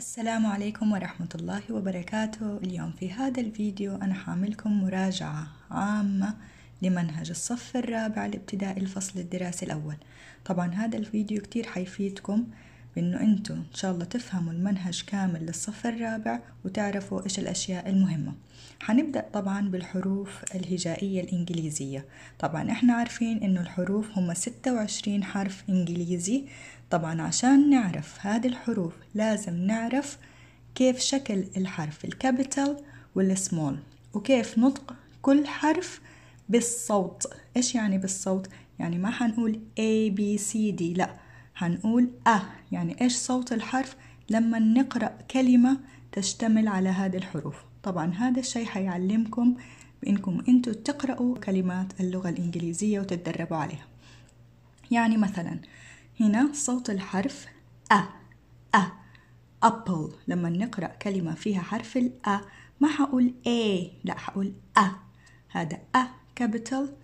السلام عليكم ورحمة الله وبركاته اليوم في هذا الفيديو أنا حاملكم مراجعة عامة لمنهج الصف الرابع الابتدائي الفصل الدراسي الأول طبعا هذا الفيديو كتير حيفيدكم بأنه أنتوا إن شاء الله تفهموا المنهج كامل للصف الرابع وتعرفوا إيش الأشياء المهمة حنبدأ طبعا بالحروف الهجائية الإنجليزية طبعا إحنا عارفين إنه الحروف هم 26 حرف إنجليزي طبعا عشان نعرف هذه الحروف لازم نعرف كيف شكل الحرف الكابيتال والسمول وكيف نطق كل حرف بالصوت إيش يعني بالصوت؟ يعني ما حنقول A B C D لأ حنقول أ يعني إيش صوت الحرف لما نقرأ كلمة تشتمل على هذه الحروف طبعا هذا الشيء حيعلمكم بإنكم أنتوا تقرأوا كلمات اللغة الإنجليزية وتتدربوا عليها يعني مثلا هنا صوت الحرف أ أ أبل لما نقرأ كلمة فيها حرف الأ ما حقول A لا حقول أ هذا أ كابيتال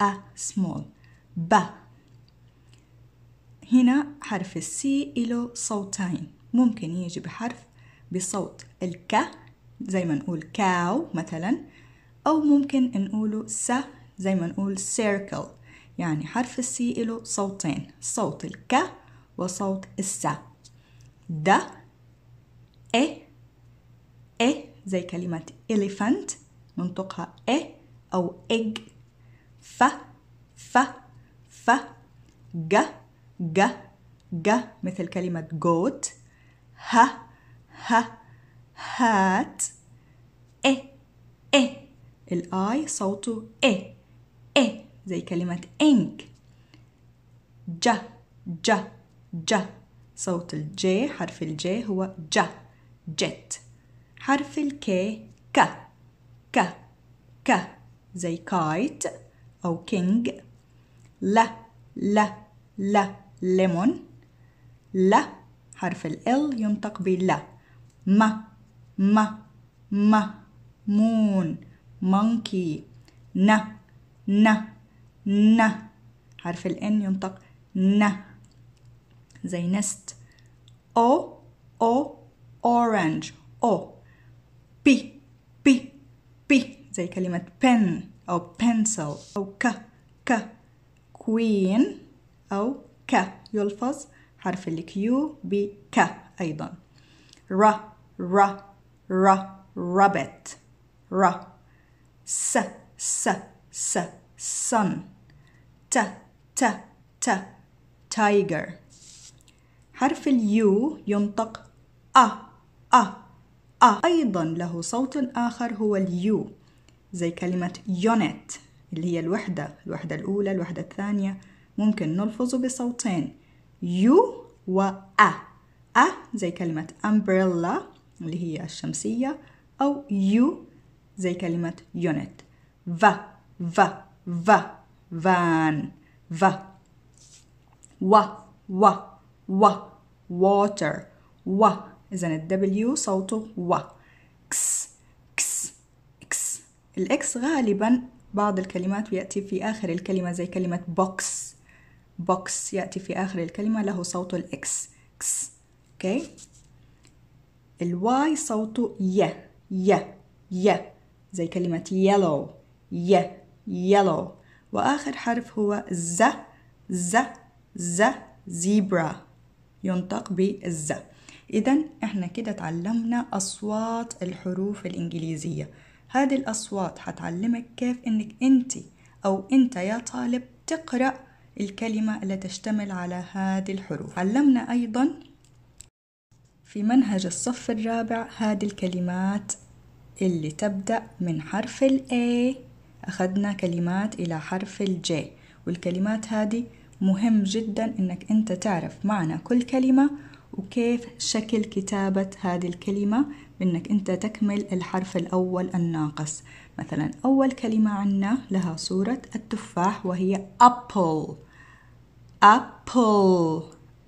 أ سمول ب هنا حرف السي له صوتين ممكن يجي بحرف بصوت الك زي ما نقول كاو مثلا أو ممكن نقوله س زي ما نقول circle يعني حرف السي له صوتين صوت الك وصوت الس د ا ا زي كلمة elephant ننطقها ا أو إج ف ف ف ج ج ج مثل كلمة goat ه ه هات ا ا الاي صوته ا ا زي كلمة إنك ج ج ج صوت الجي حرف الجي هو ج جت حرف الكي ك ك ك زي كايت أو كينج ل ل ل ليمون ل حرف ال ينطق ل م م م مون مونكي ن ن ن حرف الان ينطق ن زي نست او او اورانج او بي بي بي زي كلمة pen أو pencil أو ك ك queen أو ك يلفظ حرف الكيو ك أيضا ر ر ر rabbit ر س س س sun ت ت ت tiger حرف اليو ينطق أ أ أ أيضا له صوت آخر هو اليو زي كلمة يونت اللي هي الوحدة الوحدة الأولى الوحدة الثانية ممكن نلفظه بصوتين يو و أ أ زي كلمة umbrella اللي هي الشمسية أو يو زي كلمة يونت ف ف ف van v و و و water و إذا الدبليو صوته و كس كس كس الإكس غالبا بعض الكلمات ياتي في آخر الكلمة زي كلمة بوكس بوكس يأتي في آخر الكلمة له صوت الإكس كس أوكي الواي صوته ي ي ي زي كلمة يلو ي يلو وآخر حرف هو ز ز ز زيبرا ينطق بالز إذا إحنا كده تعلمنا أصوات الحروف الإنجليزية هذه الأصوات هتعلمك كيف إنك أنت أو أنت يا طالب تقرأ الكلمة اللي تشتمل على هذه الحروف علمنا أيضا في منهج الصف الرابع هذه الكلمات اللي تبدأ من حرف ال A أخذنا كلمات إلى حرف الجي والكلمات هذه مهم جدا إنك أنت تعرف معنى كل كلمة وكيف شكل كتابة هذه الكلمة بإنك أنت تكمل الحرف الأول الناقص مثلا أول كلمة عنا لها صورة التفاح وهي apple apple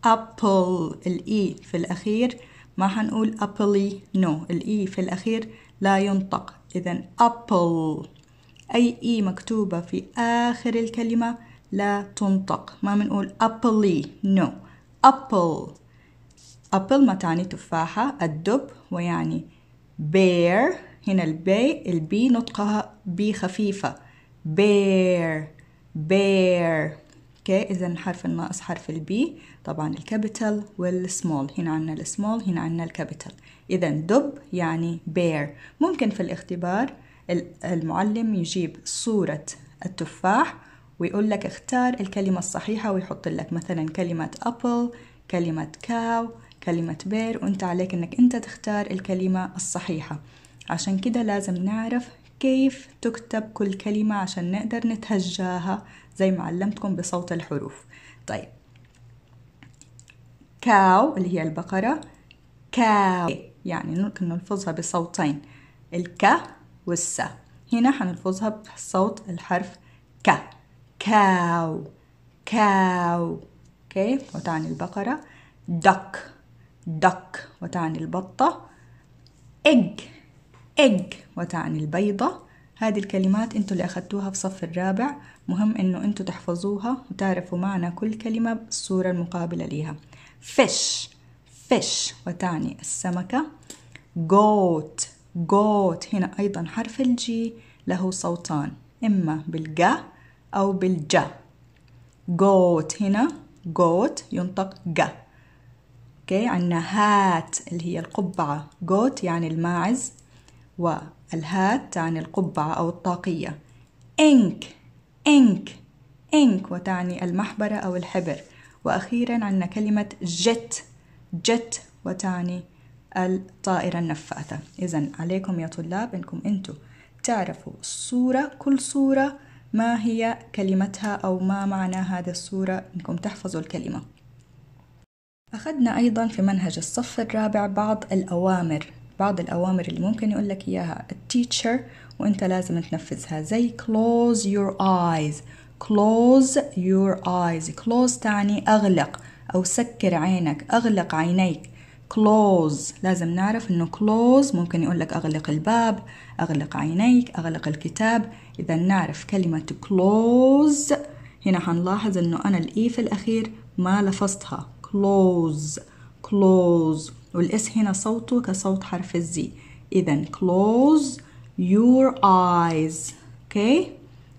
apple الإي في الأخير ما حنقول أبلي نو no. الإي في الأخير لا ينطق إذا apple أي إي مكتوبة في آخر الكلمة لا تنطق ما بنقول أبلي نو أبل أبل ما تعني تفاحة الدب ويعني بير هنا البي البي نطقها بي خفيفة بير بير اوكي اذا حرف الناقص حرف البي طبعا الكابيتال والسمول هنا عندنا السمول هنا عندنا الكابيتال اذا دب يعني بير ممكن في الاختبار المعلم يجيب صورة التفاح ويقول لك اختار الكلمة الصحيحة ويحط لك مثلا كلمة أبل كلمة كاو كلمة بير وانت عليك انك انت تختار الكلمة الصحيحة عشان كده لازم نعرف كيف تكتب كل كلمة عشان نقدر نتهجاها زي ما علمتكم بصوت الحروف طيب كاو اللي هي البقرة كاو يعني ممكن نلفظها بصوتين الكا والس هنا هنلفظها بصوت الحرف ك كاو كاو اوكي وتعني البقرة دك دك وتعني البطة اج اج وتعني البيضة هذه الكلمات انتوا اللي اخدتوها في صف الرابع مهم انه انتوا تحفظوها وتعرفوا معنى كل كلمة بالصورة المقابلة ليها fish fish وتعني السمكة goat جوت هنا أيضا حرف الجي له صوتان إما بالجا أو بالجا جوت هنا جوت ينطق جا اوكي عندنا هات اللي هي القبعة جوت يعني الماعز والهات تعني القبعة أو الطاقية إنك إنك إنك وتعني المحبرة أو الحبر وأخيرا عندنا كلمة جت جت وتعني الطائرة النفاثة إذا عليكم يا طلاب أنكم أنتوا تعرفوا الصورة كل صورة ما هي كلمتها أو ما معنى هذه الصورة أنكم تحفظوا الكلمة أخذنا أيضا في منهج الصف الرابع بعض الأوامر بعض الأوامر اللي ممكن يقول لك إياها التيتشر وأنت لازم تنفذها زي close your eyes close your eyes close تعني أغلق أو سكر عينك أغلق عينيك close لازم نعرف انه close ممكن يقول لك اغلق الباب اغلق عينيك اغلق الكتاب اذا نعرف كلمة close هنا حنلاحظ انه انا الاي e في الاخير ما لفظتها close close والاس هنا صوته كصوت حرف الزي اذا close your eyes اوكي okay?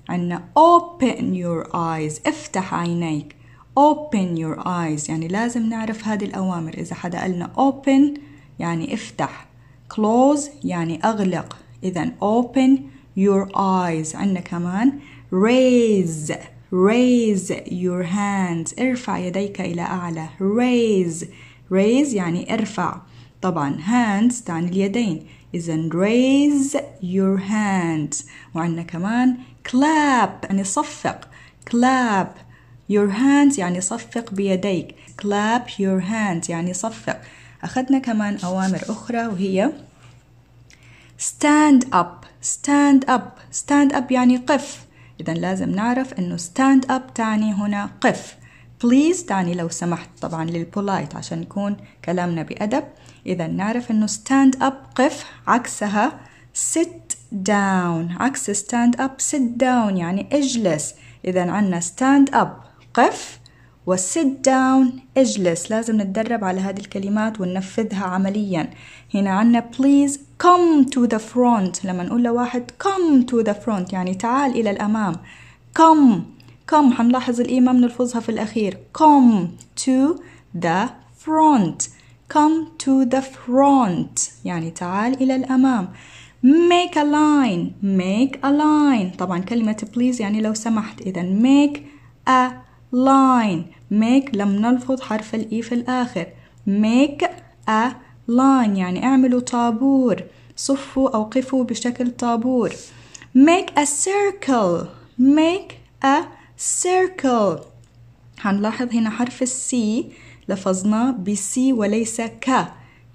عندنا open your eyes افتح عينيك open your eyes يعني لازم نعرف هذه الأوامر إذا حدا قالنا open يعني افتح close يعني أغلق إذا open your eyes عندنا كمان raise raise your hands ارفع يديك إلى أعلى raise raise يعني ارفع طبعا hands تعني اليدين إذا raise your hands وعندنا كمان clap يعني صفق clap your hands يعني صفق بيديك clap your hands يعني صفق أخذنا كمان أوامر أخرى وهي stand up stand up stand up يعني قف إذا لازم نعرف إنه stand up تعني هنا قف please تعني لو سمحت طبعا للبولايت عشان يكون كلامنا بأدب إذا نعرف إنه stand up قف عكسها sit down عكس stand up sit down يعني اجلس إذا عنا stand up قف وسيت داون اجلس لازم نتدرب على هذه الكلمات وننفذها عمليا هنا عنا please come to the front لما نقول لواحد come to the front يعني تعال إلى الأمام come come حنلاحظ الإيمة بنلفظها في الأخير come to the front come to the front يعني تعال إلى الأمام make a line make a line طبعا كلمة please يعني لو سمحت إذا make a line make لم نلفظ حرف الإي e في الآخر make a line يعني اعملوا طابور صفوا أو قفوا بشكل طابور make a circle make a circle هنلاحظ هنا حرف السي لفظناه بسي وليس ك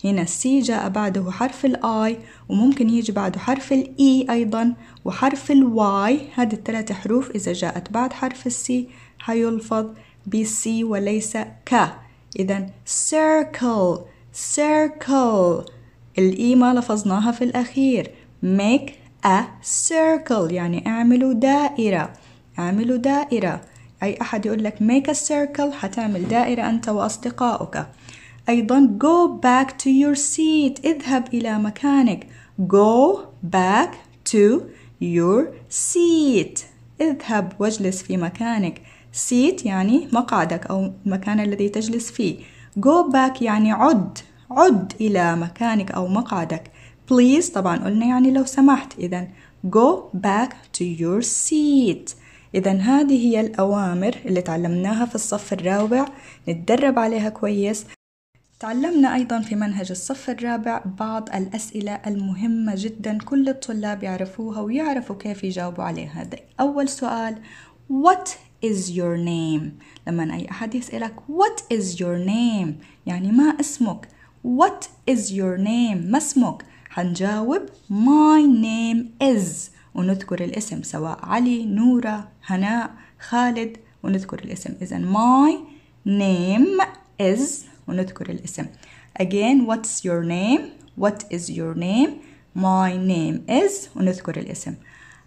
هنا السي جاء بعده حرف الاي وممكن يجي بعده حرف الاي e ايضا وحرف الواي هذه الثلاث حروف اذا جاءت بعد حرف السي هيلفظ بسي وليس ك إذا circle circle الإي ما لفظناها في الأخير make a circle يعني اعملوا دائرة اعملوا دائرة أي أحد يقول لك make a circle حتعمل دائرة أنت وأصدقائك أيضا go back to your seat اذهب إلى مكانك go back to your seat اذهب واجلس في مكانك سيت يعني مقعدك أو المكان الذي تجلس فيه go back يعني عد عد إلى مكانك أو مقعدك please طبعا قلنا يعني لو سمحت إذا go back to your seat إذا هذه هي الأوامر اللي تعلمناها في الصف الرابع نتدرب عليها كويس تعلمنا أيضا في منهج الصف الرابع بعض الأسئلة المهمة جدا كل الطلاب يعرفوها ويعرفوا كيف يجاوبوا عليها أول سؤال What is your name لما أي أحد يسألك what is your name يعني ما اسمك what is your name ما اسمك حنجاوب my name is ونذكر الاسم سواء علي نورة هناء خالد ونذكر الاسم إذا my name is ونذكر الاسم again what's your name what is your name my name is ونذكر الاسم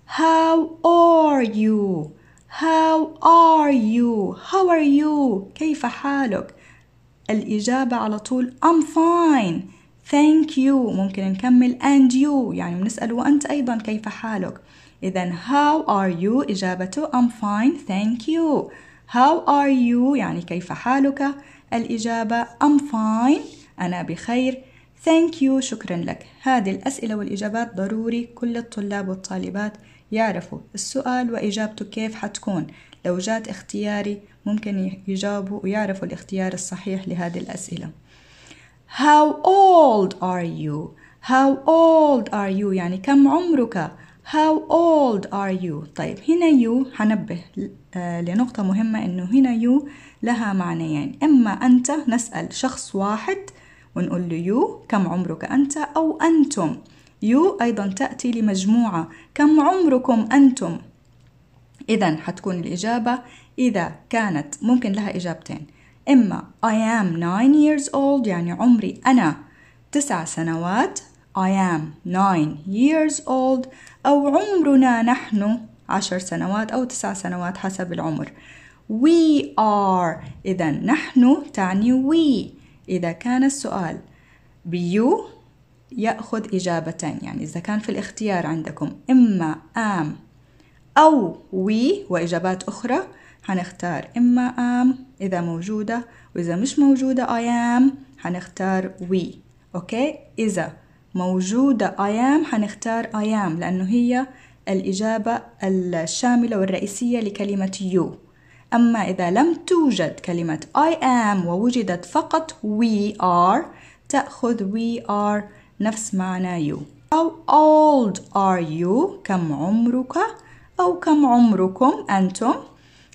how are you How are you? How are you? كيف حالك؟ الإجابة على طول I'm fine Thank you ممكن نكمل and you يعني بنسأل وأنت أيضا كيف حالك؟ إذا how are you إجابته I'm fine thank you how are you يعني كيف حالك الإجابة I'm fine أنا بخير thank you شكرا لك هذه الأسئلة والإجابات ضروري كل الطلاب والطالبات يعرفوا السؤال وإجابته كيف حتكون لو جات اختياري ممكن يجاوبوا ويعرفوا الاختيار الصحيح لهذه الأسئلة How old are you? How old are you? يعني كم عمرك؟ How old are you? طيب هنا you حنبه آه، لنقطة مهمة إنه هنا you لها معنيين يعني إما أنت نسأل شخص واحد ونقول له you كم عمرك أنت أو أنتم يو أيضا تأتي لمجموعة كم عمركم أنتم؟ إذا حتكون الإجابة إذا كانت ممكن لها إجابتين إما I am nine years old يعني عمري أنا تسع سنوات I am nine years old أو عمرنا نحن عشر سنوات أو تسع سنوات حسب العمر We are إذا نحن تعني we إذا كان السؤال بيو يأخذ إجابتين يعني إذا كان في الاختيار عندكم إما am أو we وإجابات أخرى هنختار إما am إذا موجودة وإذا مش موجودة I am هنختار we أوكي إذا موجودة I am هنختار I am لأنه هي الإجابة الشاملة والرئيسية لكلمة you أما إذا لم توجد كلمة I am ووجدت فقط we are تأخذ we are نفس معنى you أو old are you كم عمرك أو كم عمركم أنتم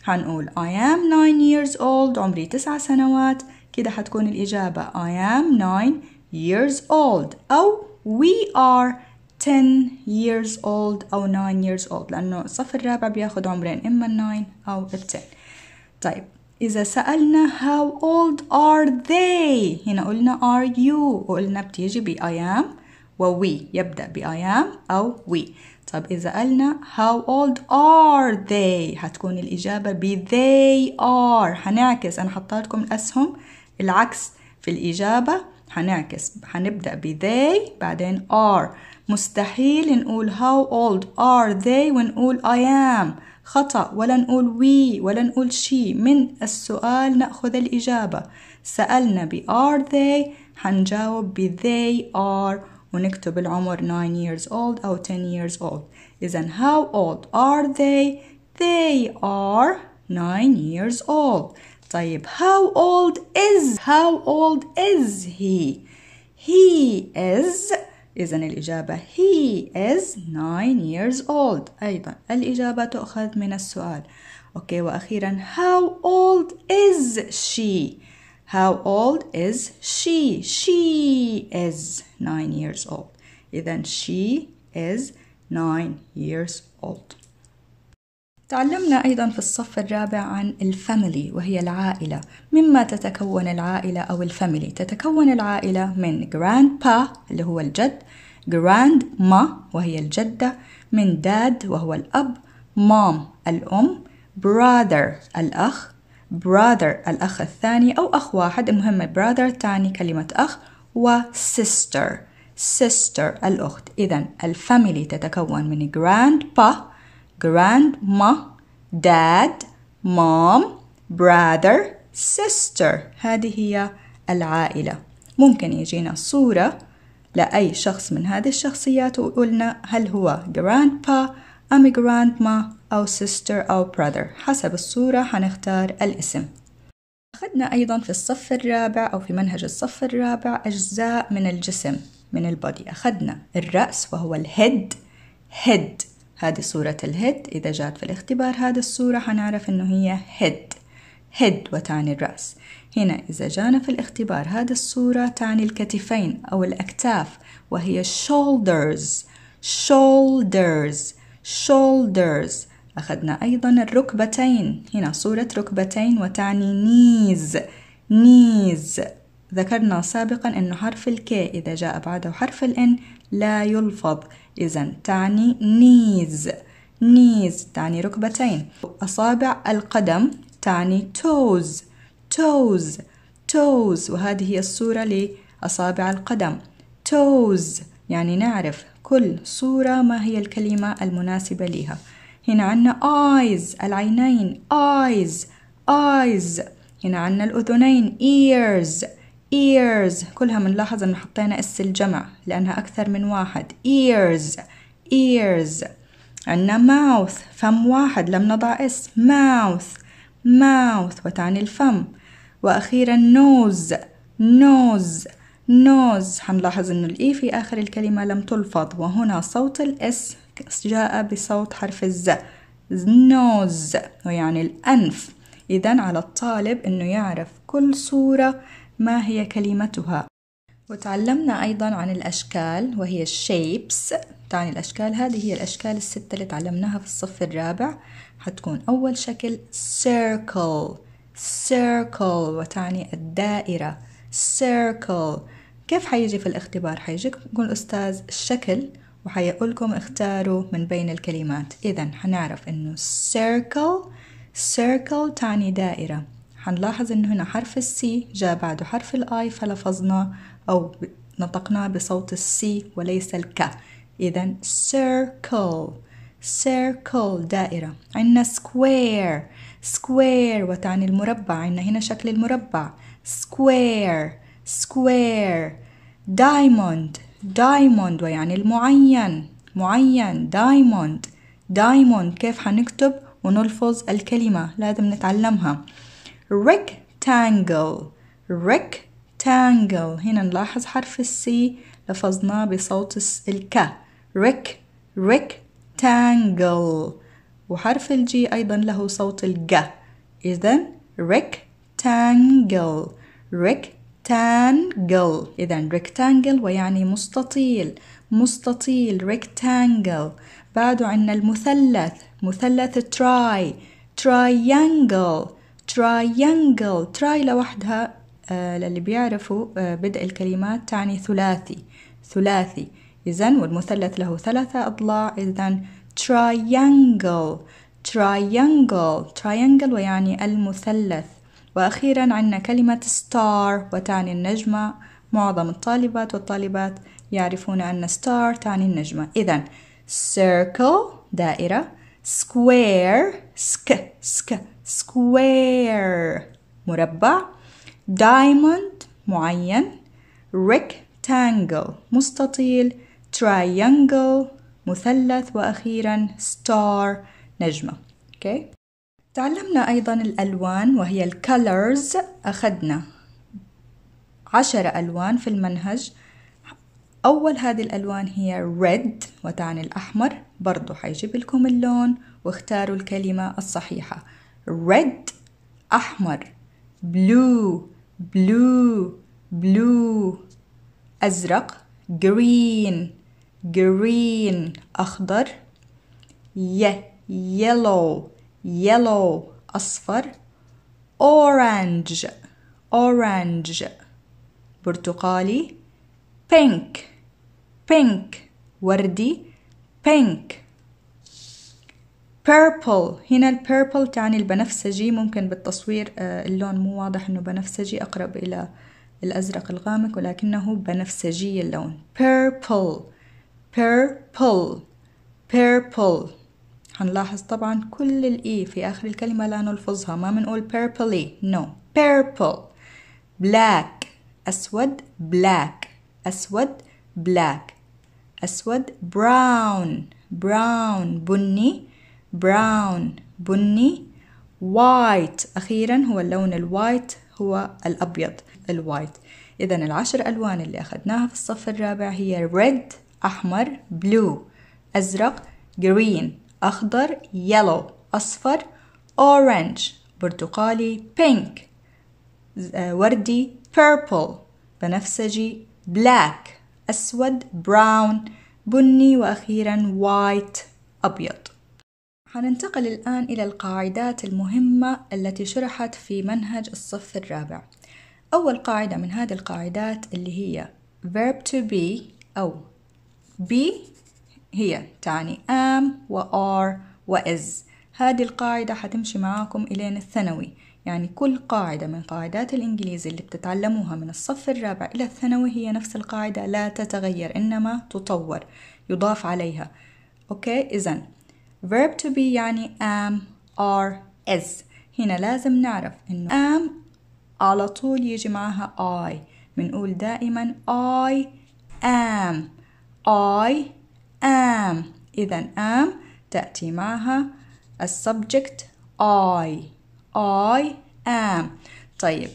هنقول I am nine years old عمري تسع سنوات كده حتكون الإجابة I am nine years old أو we are 10 years old أو 9 years old لأنه الصف الرابع بياخد عمرين إما ال 9 أو ال 10 طيب إذا سألنا how old are they هنا قلنا are you وقلنا بتيجي ب I am و we يبدأ ب I am أو we طب إذا قالنا how old are they هتكون الإجابة ب they are هنعكس أنا حطيت لكم الأسهم العكس في الإجابة هنعكس هنبدأ ب they بعدين are مستحيل نقول how old are they ونقول I am خطأ ولا نقول وي ولا نقول شي من السؤال نأخذ الإجابة سألنا ب are they حنجاوب ب they are ونكتب العمر 9 years old أو 10 years old إذا how old are they they are 9 years old طيب how old is how old is he he is إذا الإجابة he is nine years old أيضا الإجابة تؤخذ من السؤال أوكي وأخيرا how old is she how old is she she is nine years old إذا she is nine years old تعلمنا أيضا في الصف الرابع عن الفاميلي وهي العائلة مما تتكون العائلة أو الفاميلي تتكون العائلة من جراند با اللي هو الجد جراند ما وهي الجدة من داد وهو الأب مام الأم براذر الأخ براذر الأخ الثاني أو أخ واحد المهم براذر تعني كلمة أخ و سيستر الأخت إذا الفاميلي تتكون من جراند با grandma dad mom brother sister هذه هي العائلة ممكن يجينا صورة لأي شخص من هذه الشخصيات وقلنا هل هو grandpa أم grandma أو sister أو brother حسب الصورة حنختار الاسم أخذنا أيضا في الصف الرابع أو في منهج الصف الرابع أجزاء من الجسم من البودي أخذنا الرأس وهو الهيد هيد هذه صورة الهيد إذا جات في الاختبار هذه الصورة حنعرف إنه هي هيد هيد وتعني الرأس هنا إذا جانا في الاختبار هذه الصورة تعني الكتفين أو الأكتاف وهي shoulders shoulders shoulders أخذنا أيضا الركبتين هنا صورة ركبتين وتعني knees knees ذكرنا سابقا أن حرف الكي إذا جاء بعده حرف الإن لا يلفظ إذا تعني knees knees تعني ركبتين أصابع القدم تعني toes toes toes وهذه هي الصورة لأصابع القدم toes يعني نعرف كل صورة ما هي الكلمة المناسبة لها هنا عنا eyes العينين eyes eyes هنا عنا الأذنين ears ears كلها بنلاحظ انه حطينا اس الجمع لانها اكثر من واحد ears ears عندنا mouth فم واحد لم نضع اس mouth mouth وتعني الفم واخيرا nose nose nose حنلاحظ انه الاي e في اخر الكلمة لم تلفظ وهنا صوت الاس جاء بصوت حرف الز nose ويعني الانف إذا على الطالب أنه يعرف كل صورة ما هي كلمتها وتعلمنا أيضا عن الأشكال وهي الشيبس تعني الأشكال هذه هي الأشكال الستة اللي تعلمناها في الصف الرابع حتكون أول شكل circle circle وتعني الدائرة circle كيف حيجي في الاختبار يقول الأستاذ الشكل وحيقولكم اختاروا من بين الكلمات إذا حنعرف إنه circle circle تعني دائرة هنلاحظ إنه هنا حرف السي جاء بعده حرف الآي فلفظناه أو نطقناه بصوت السي وليس الك إذا circle circle دائرة عندنا square square وتعني المربع عندنا هنا شكل المربع square square diamond diamond ويعني المعين معين diamond diamond كيف حنكتب ونلفظ الكلمة لازم نتعلمها rectangle rectangle هنا نلاحظ حرف السي لفظناه بصوت الك ريك rectangle وحرف الجي أيضا له صوت الج إذا rectangle rectangle إذا rectangle ويعني مستطيل مستطيل rectangle بعده عندنا المثلث مثلث تراي triangle triangle تراي لوحدها آه للي بيعرفوا آه بدء الكلمات تعني ثلاثي ثلاثي إذا والمثلث له ثلاثة أضلاع إذا triangle triangle triangle ويعني المثلث وأخيرا عندنا كلمة star وتعني النجمة معظم الطالبات والطالبات يعرفون أن star تعني النجمة إذا circle دائرة square سك سك سكوير مربع دايموند معين ريكتانجل مستطيل تريانجل مثلث وأخيرا ستار نجمة okay. تعلمنا أيضا الألوان وهي الكالرز أخذنا عشر ألوان في المنهج أول هذه الألوان هي red وتعني الأحمر برضو حيجيب لكم اللون واختاروا الكلمة الصحيحة red أحمر blue blue blue أزرق green green أخضر ي yellow yellow أصفر orange orange برتقالي pink pink وردي pink purple هنا purple تعني البنفسجي ممكن بالتصوير آه، اللون مو واضح انه بنفسجي اقرب الى الازرق الغامق ولكنه بنفسجي اللون purple purple purple هنلاحظ طبعا كل الاي e في اخر الكلمة لا نلفظها ما بنقول purpley no purple black اسود black اسود black اسود brown brown بني brown بني white أخيرا هو اللون الوايت هو الأبيض الوايت إذا العشر ألوان اللي أخذناها في الصف الرابع هي red أحمر blue أزرق green أخضر yellow أصفر orange برتقالي pink آه، وردي purple بنفسجي black أسود brown بني وأخيرا white أبيض هننتقل الآن إلى القاعدات المهمة التي شرحت في منهج الصف الرابع أول قاعدة من هذه القاعدات اللي هي verb to be أو be هي تعني am و are و is هذه القاعدة حتمشي معاكم إلين الثانوي يعني كل قاعدة من قاعدات الإنجليزي اللي بتتعلموها من الصف الرابع إلى الثانوي هي نفس القاعدة لا تتغير إنما تطور يضاف عليها أوكي إذا verb to be يعني am are is هنا لازم نعرف إنه am على طول يجي معها I بنقول دائما I am I am إذا am تأتي معها السبجكت I I am طيب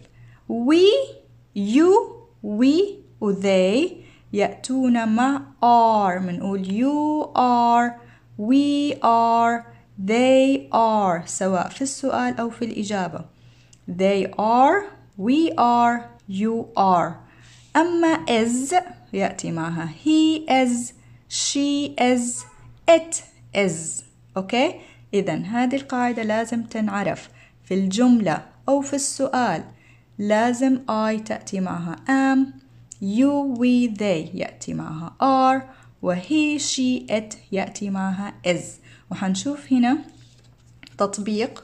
we you we و they يأتون مع are بنقول you are we are they are سواء في السؤال أو في الإجابة they are we are you are أما is يأتي معها he is she is it is أوكي إذا هذه القاعدة لازم تنعرف في الجملة أو في السؤال لازم I تأتي معها am you we they يأتي معها are وهي شي ات يأتي معها is وحنشوف هنا تطبيق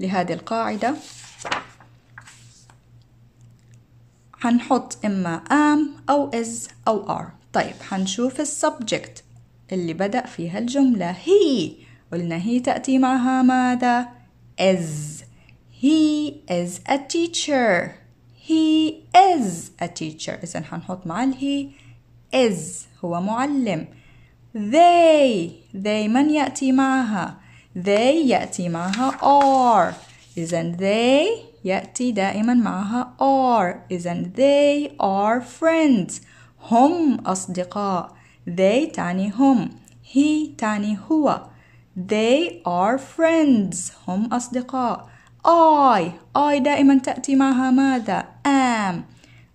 لهذه القاعدة حنحط إما am أو is أو are طيب حنشوف السبجكت اللي بدأ فيها الجملة هي قلنا هي تأتي معها ماذا is he is a teacher he is a teacher إذا حنحط مع الهي is هو معلم they they من يأتي معها they يأتي معها are إذن they يأتي دائما معها are إذن they are friends هم أصدقاء they تعني هم he تعني هو they are friends هم أصدقاء I I دائما تأتي معها ماذا am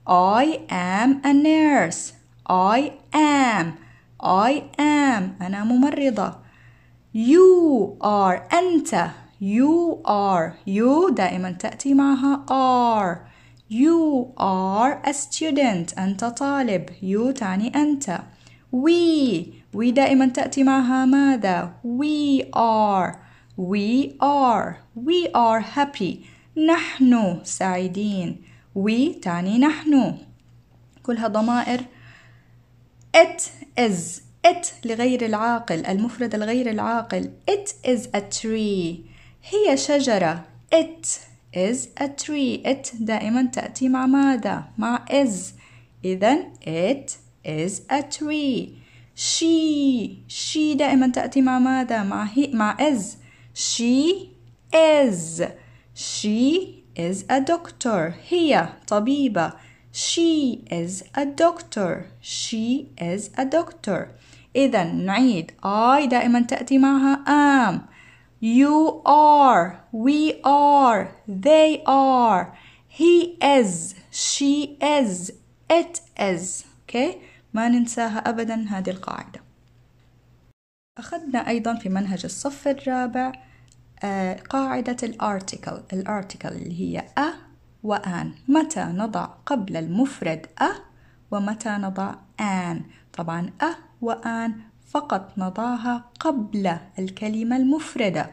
I am a nurse I am I am أنا ممرضة You are أنت You are You دائما تأتي معها are You are a student أنت طالب You تعني أنت We We دائما تأتي معها ماذا We are We are We are happy نحن سعيدين We تعني نحن كلها ضمائر It is it لغير العاقل المفرد الغير العاقل It is a tree هي شجرة It is a tree it دائما تأتي مع ماذا؟ مع is إذا it is a tree she she دائما تأتي مع ماذا؟ مع هي مع is she is she is a doctor هي طبيبة She is a doctor. She is a doctor. إذا نعيد I دائما تأتي معها am. You are. We are. They are. He is. She is. It is. Okay? ما ننساها أبدا هذه القاعدة. أخذنا أيضا في منهج الصف الرابع آه، قاعدة الارتكل الارتكل اللي هي أ وآن متى نضع قبل المفرد أ ومتى نضع آن طبعا أ وآن فقط نضعها قبل الكلمة المفردة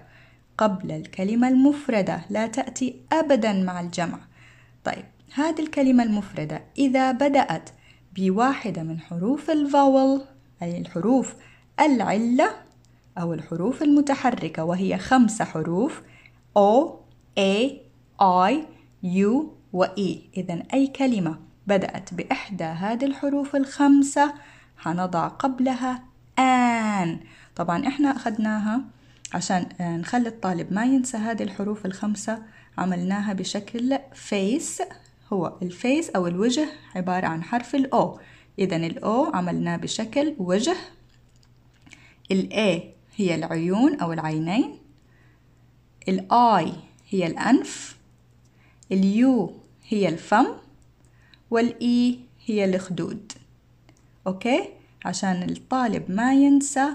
قبل الكلمة المفردة لا تأتي أبدا مع الجمع طيب هذه الكلمة المفردة إذا بدأت بواحدة من حروف الفاول أي الحروف العلة أو الحروف المتحركة وهي خمسة حروف O A I يو و اي إذا أي كلمة بدأت بإحدى هذه الحروف الخمسة هنضع قبلها آن طبعا إحنا أخذناها عشان آه، نخلي الطالب ما ينسى هذه الحروف الخمسة عملناها بشكل فيس هو الفيس أو الوجه عبارة عن حرف الأو إذا الأو عملناه بشكل وجه الأي هي العيون أو العينين الآي هي الأنف اليو هي الفم والإي هي الخدود أوكي عشان الطالب ما ينسى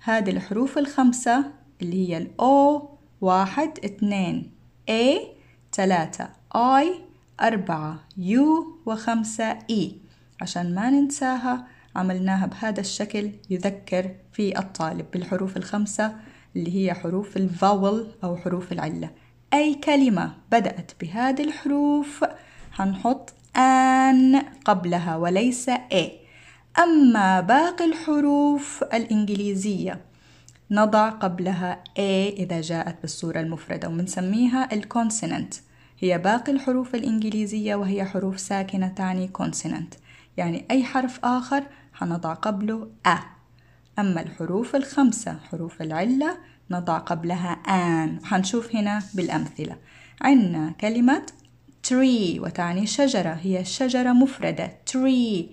هذه الحروف الخمسة اللي هي الأو واحد اثنين اي ثلاثة اي أربعة يو وخمسة اي عشان ما ننساها عملناها بهذا الشكل يذكر في الطالب بالحروف الخمسة اللي هي حروف الفاول أو حروف العلة أي كلمة بدأت بهذه الحروف هنحط أن قبلها وليس إيه أما باقي الحروف الإنجليزية نضع قبلها A إذا جاءت بالصورة المفردة وبنسميها الكونسننت هي باقي الحروف الإنجليزية وهي حروف ساكنة تعني consonant يعني أي حرف آخر هنضع قبله أ أما الحروف الخمسة حروف العلة نضع قبلها an وحنشوف هنا بالأمثلة عندنا كلمة tree وتعني شجرة هي شجرة مفردة tree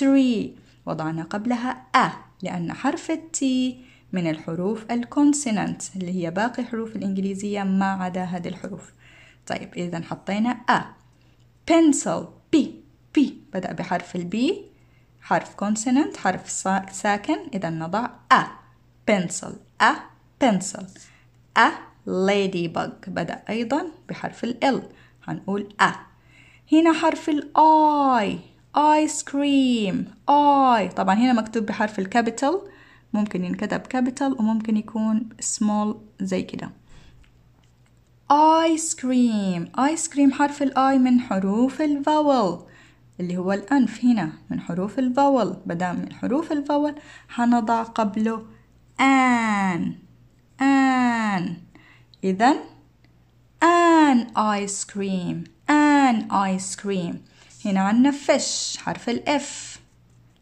tree وضعنا قبلها أ لأن حرف التي من الحروف الكونسيننت اللي هي باقي حروف الإنجليزية ما عدا هذه الحروف طيب إذا حطينا أ pencil B B بدأ بحرف البي حرف كونسيننت حرف ساكن إذا نضع أ pencil أ pencil a ladybug بدأ أيضا بحرف ال L هنقول a هنا حرف ال I ice cream I طبعا هنا مكتوب بحرف الكابيتال ممكن ينكتب كابيتال وممكن يكون small زي كده آيس كريم آيس كريم حرف الآي من حروف ال vowel اللي هو الأنف هنا من حروف الفول بدأ من حروف الفول هنضع قبله آن an إذا an ice cream an ice cream هنا عنا fish حرف الإف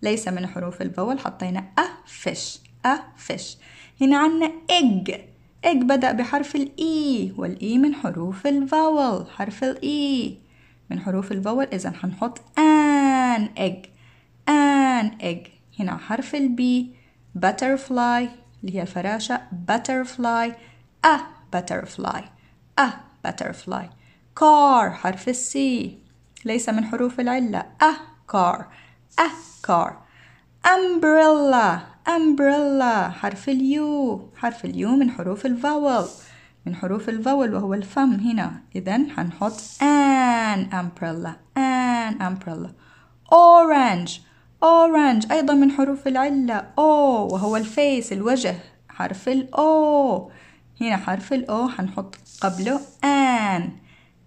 ليس من حروف البول حطينا a fish a fish هنا عنا egg egg بدأ بحرف الإي e، والإي e من حروف الفاول حرف الإي e. من حروف الفاول إذا حنحط an egg an egg هنا حرف البي butterfly اللي هي الفراشة butterfly a butterfly a butterfly car حرف السي ليس من حروف العلة a car a car umbrella umbrella حرف اليو حرف اليو من حروف الفاول من حروف الفاول وهو الفم هنا إذا هنحط an umbrella an umbrella orange أورانج أيضا من حروف العلة أو وهو الفيس الوجه حرف ال هنا حرف ال حنحط قبله أن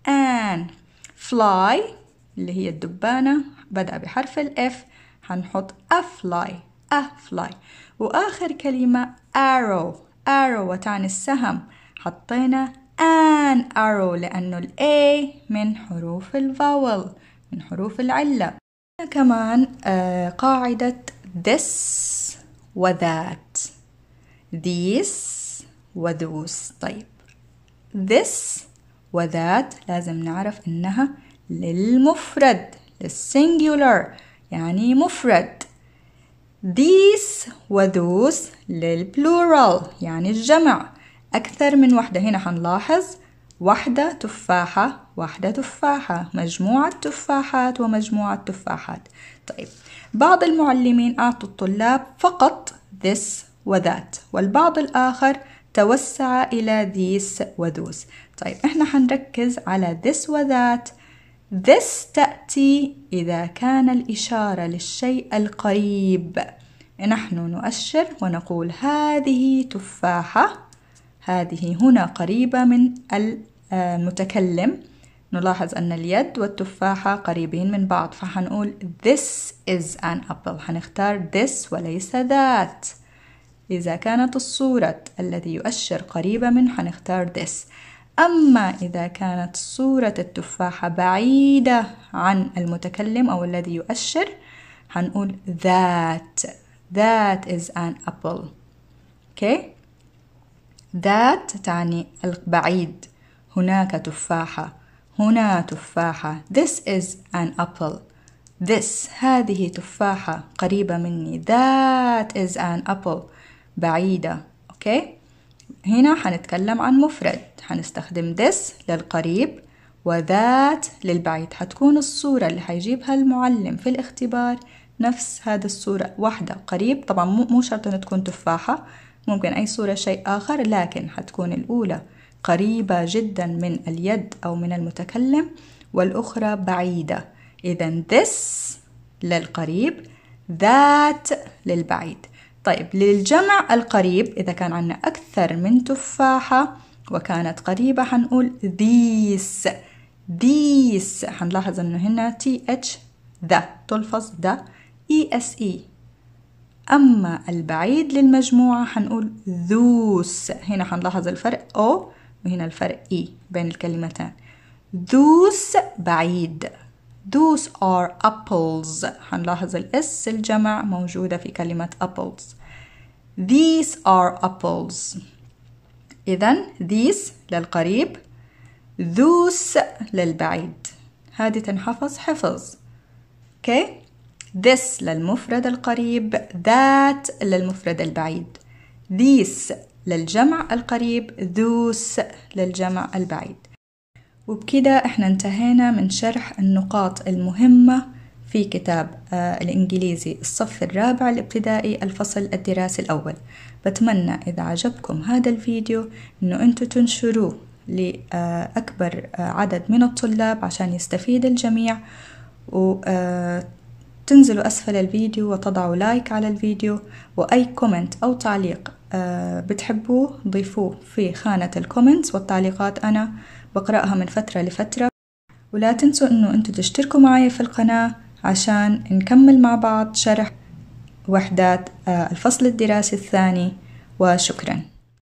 أن فلاي اللي هي الدبانة بدأ بحرف الإف حنحط أفلاي أفلاي وآخر كلمة أرو أرو وتعني السهم حطينا أن أرو لأنه ال من حروف الفاول من حروف العلة كمان آه، قاعدة this و that these و those طيب this و that لازم نعرف إنها للمفرد للسنجولر يعني مفرد these و those للبلورال يعني الجمع أكثر من وحدة هنا حنلاحظ وحدة تفاحة واحدة تفاحة مجموعة تفاحات ومجموعة تفاحات طيب بعض المعلمين أعطوا الطلاب فقط this وذات والبعض الآخر توسع إلى these وذوس طيب إحنا حنركز على this وذات this تأتي إذا كان الإشارة للشيء القريب نحن نؤشر ونقول هذه تفاحة هذه هنا قريبة من المتكلم نلاحظ أن اليد والتفاحة قريبين من بعض فحنقول this is an apple حنختار this وليس that إذا كانت الصورة الذي يؤشر قريبة من حنختار this أما إذا كانت صورة التفاحة بعيدة عن المتكلم أو الذي يؤشر هنقول that that is an apple okay that تعني البعيد هناك تفاحة هنا تفاحة This is an apple This هذه تفاحة قريبة مني That is an apple بعيدة أوكي okay? هنا حنتكلم عن مفرد حنستخدم this للقريب وذات للبعيد حتكون الصورة اللي حيجيبها المعلم في الاختبار نفس هذا الصورة واحدة قريب طبعا مو شرط أن تكون تفاحة ممكن أي صورة شيء آخر لكن حتكون الأولى قريبة جدا من اليد أو من المتكلم والأخرى بعيدة إذا this للقريب that للبعيد طيب للجمع القريب إذا كان عندنا أكثر من تفاحة وكانت قريبة حنقول these these حنلاحظ أنه هنا th ذا تلفظ ذا اي اس اي أما البعيد للمجموعة حنقول ذوس هنا حنلاحظ الفرق أو وهنا الفرق إي e بين الكلمتان دوس بعيد دوس are apples هنلاحظ الاس الجمع موجودة في كلمة apples these are apples إذا these للقريب ذوس للبعيد هذه تنحفظ حفظ okay this للمفرد القريب that للمفرد البعيد these للجمع القريب ذوس للجمع البعيد وبكده احنا انتهينا من شرح النقاط المهمة في كتاب آه، الإنجليزي الصف الرابع الابتدائي الفصل الدراسي الأول بتمنى إذا عجبكم هذا الفيديو أنه أنتوا تنشروه لأكبر آه، عدد من الطلاب عشان يستفيد الجميع وتنزلوا آه، أسفل الفيديو وتضعوا لايك على الفيديو وأي كومنت أو تعليق آه، بتحبوه ضيفوه في خانة الكومنتس والتعليقات أنا بقرأها من فترة لفترة ولا تنسوا أنه أنتوا تشتركوا معي في القناة عشان نكمل مع بعض شرح وحدات آه، الفصل الدراسي الثاني وشكراً